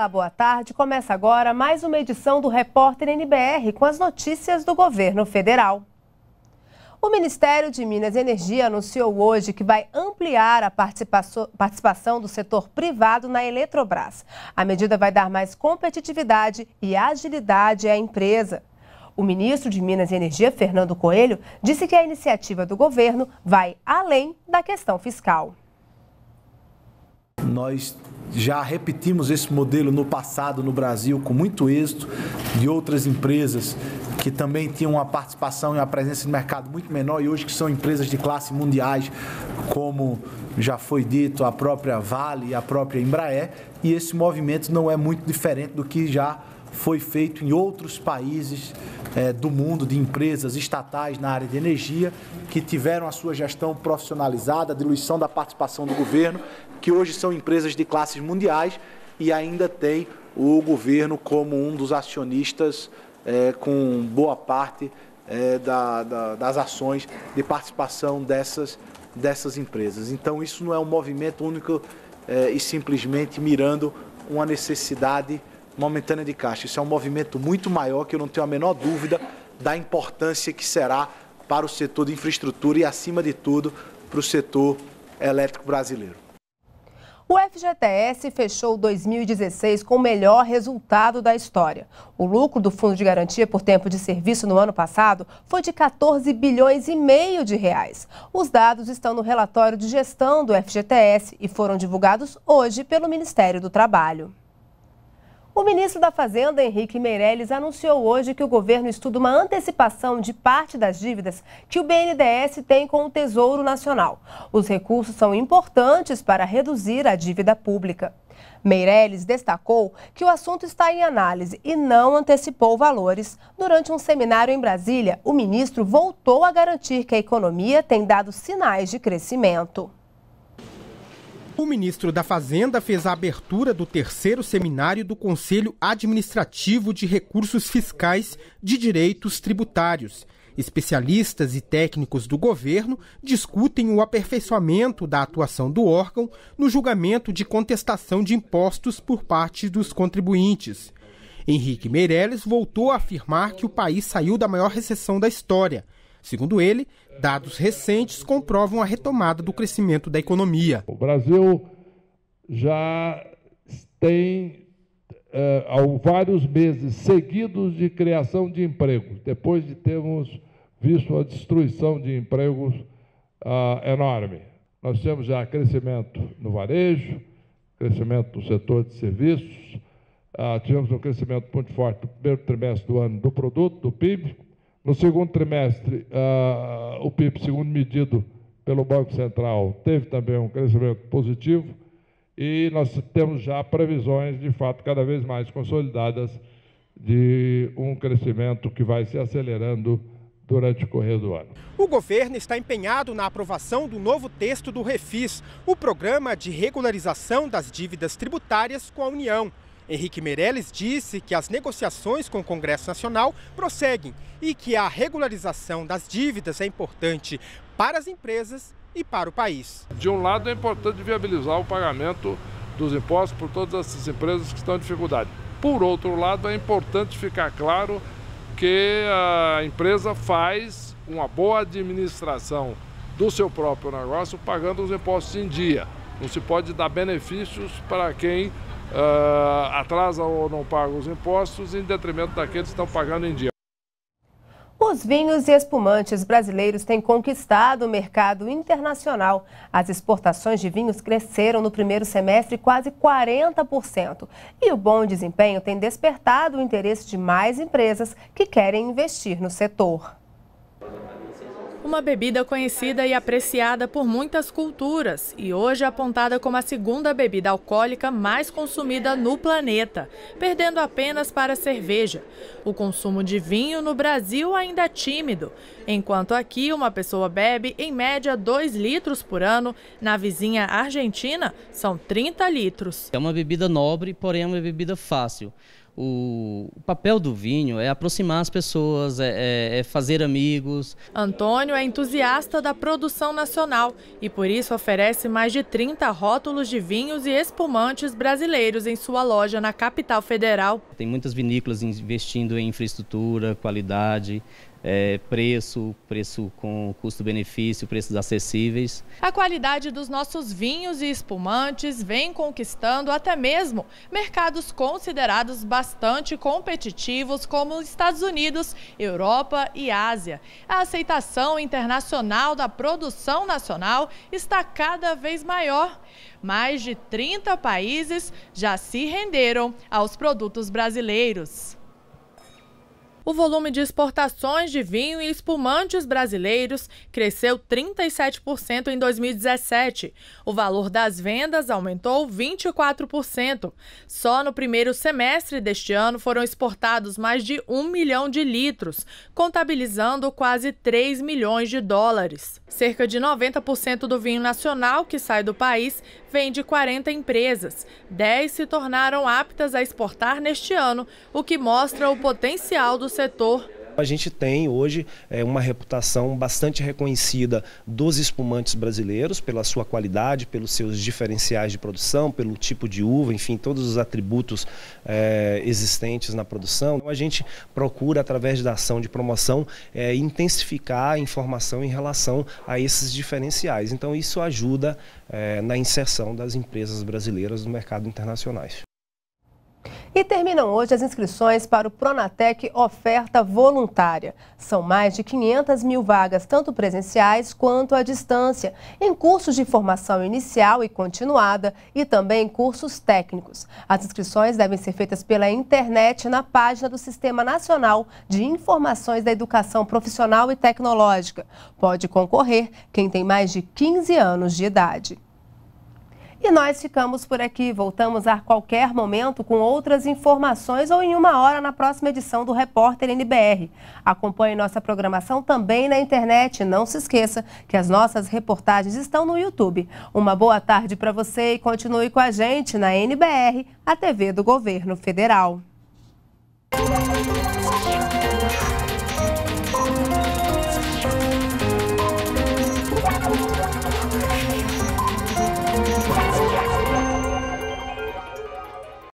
Olá, boa tarde. Começa agora mais uma edição do Repórter NBR com as notícias do governo federal. O Ministério de Minas e Energia anunciou hoje que vai ampliar a participação do setor privado na Eletrobras. A medida vai dar mais competitividade e agilidade à empresa. O ministro de Minas e Energia, Fernando Coelho, disse que a iniciativa do governo vai além da questão fiscal. Nós já repetimos esse modelo no passado no Brasil com muito êxito de outras empresas que também tinham uma participação e uma presença no mercado muito menor e hoje que são empresas de classe mundiais, como já foi dito, a própria Vale e a própria Embraer, e esse movimento não é muito diferente do que já foi feito em outros países é, do mundo, de empresas estatais na área de energia, que tiveram a sua gestão profissionalizada, a diluição da participação do governo, que hoje são empresas de classes mundiais e ainda tem o governo como um dos acionistas é, com boa parte é, da, da, das ações de participação dessas, dessas empresas. Então, isso não é um movimento único é, e simplesmente mirando uma necessidade momentânea de caixa. Isso é um movimento muito maior que eu não tenho a menor dúvida da importância que será para o setor de infraestrutura e, acima de tudo, para o setor elétrico brasileiro. O FGTS fechou 2016 com o melhor resultado da história. O lucro do Fundo de Garantia por Tempo de Serviço no ano passado foi de 14 bilhões e meio de reais. Os dados estão no relatório de gestão do FGTS e foram divulgados hoje pelo Ministério do Trabalho. O ministro da Fazenda, Henrique Meirelles, anunciou hoje que o governo estuda uma antecipação de parte das dívidas que o BNDES tem com o Tesouro Nacional. Os recursos são importantes para reduzir a dívida pública. Meirelles destacou que o assunto está em análise e não antecipou valores. Durante um seminário em Brasília, o ministro voltou a garantir que a economia tem dado sinais de crescimento. O ministro da Fazenda fez a abertura do terceiro seminário do Conselho Administrativo de Recursos Fiscais de Direitos Tributários. Especialistas e técnicos do governo discutem o aperfeiçoamento da atuação do órgão no julgamento de contestação de impostos por parte dos contribuintes. Henrique Meirelles voltou a afirmar que o país saiu da maior recessão da história Segundo ele, dados recentes comprovam a retomada do crescimento da economia. O Brasil já tem é, vários meses seguidos de criação de empregos, depois de termos visto a destruição de empregos ah, enorme. Nós temos já crescimento no varejo, crescimento no setor de serviços, ah, tivemos um crescimento muito forte no primeiro trimestre do ano do produto, do PIB, no segundo trimestre, uh, o PIB, segundo medido pelo Banco Central, teve também um crescimento positivo e nós temos já previsões, de fato, cada vez mais consolidadas de um crescimento que vai se acelerando durante o correr do ano. O governo está empenhado na aprovação do novo texto do Refis, o programa de regularização das dívidas tributárias com a União. Henrique Meirelles disse que as negociações com o Congresso Nacional prosseguem e que a regularização das dívidas é importante para as empresas e para o país. De um lado, é importante viabilizar o pagamento dos impostos por todas essas empresas que estão em dificuldade. Por outro lado, é importante ficar claro que a empresa faz uma boa administração do seu próprio negócio pagando os impostos em dia. Não se pode dar benefícios para quem uh, ah, atrasam ou não pagam os impostos, em detrimento daqueles que estão pagando em dia. Os vinhos e espumantes brasileiros têm conquistado o mercado internacional. As exportações de vinhos cresceram no primeiro semestre quase 40%. E o bom desempenho tem despertado o interesse de mais empresas que querem investir no setor. Uma bebida conhecida e apreciada por muitas culturas e hoje apontada como a segunda bebida alcoólica mais consumida no planeta, perdendo apenas para a cerveja. O consumo de vinho no Brasil ainda é tímido, enquanto aqui uma pessoa bebe em média 2 litros por ano, na vizinha Argentina são 30 litros. É uma bebida nobre, porém é uma bebida fácil o, papel do vinho é aproximar as pessoas, é, é, é, fazer amigos. Antônio é entusiasta da produção nacional e por isso oferece mais de 30 rótulos de vinhos e espumantes brasileiros em sua loja na capital federal. Tem muitas vinícolas investindo em infraestrutura, qualidade, é, preço, preço com custo-benefício, preços acessíveis. A qualidade dos nossos vinhos e espumantes vem conquistando até mesmo mercados considerados bastante competitivos, como Estados Unidos, Europa e Ásia. A aceitação internacional da produção nacional está cada vez maior. Mais de 30 países já se renderam aos produtos brasileiros. O volume de exportações de vinho e espumantes brasileiros cresceu 37% em 2017. O valor das vendas aumentou 24%. Só no primeiro semestre deste ano foram exportados mais de 1 milhão de litros, contabilizando quase 3 milhões de dólares. Cerca de 90% do vinho nacional que sai do país vem de 40 empresas. 10 se tornaram aptas a exportar neste ano, o que mostra o potencial do setor? A gente tem hoje é, uma reputação bastante reconhecida dos espumantes brasileiros pela sua qualidade, pelos seus diferenciais de produção, pelo tipo de uva, enfim, todos os atributos é, existentes na produção. Então, a gente procura, através da ação de promoção, é, intensificar a informação em relação a esses diferenciais. Então, isso ajuda é, na inserção das empresas brasileiras no mercado internacionais. E terminam hoje as inscrições para o Pronatec Oferta Voluntária. São mais de 500 mil vagas, tanto presenciais quanto à distância, em cursos de formação inicial e continuada e também em cursos técnicos. As inscrições devem ser feitas pela internet na página do Sistema Nacional de Informações da Educação Profissional e Tecnológica. Pode concorrer quem tem mais de 15 anos de idade. E nós ficamos por aqui. Voltamos a qualquer momento com outras informações ou em uma hora na próxima edição do Repórter NBR. Acompanhe nossa programação também na internet. Não se esqueça que as nossas reportagens estão no YouTube. Uma boa tarde para você e continue com a gente na NBR, a TV do Governo Federal.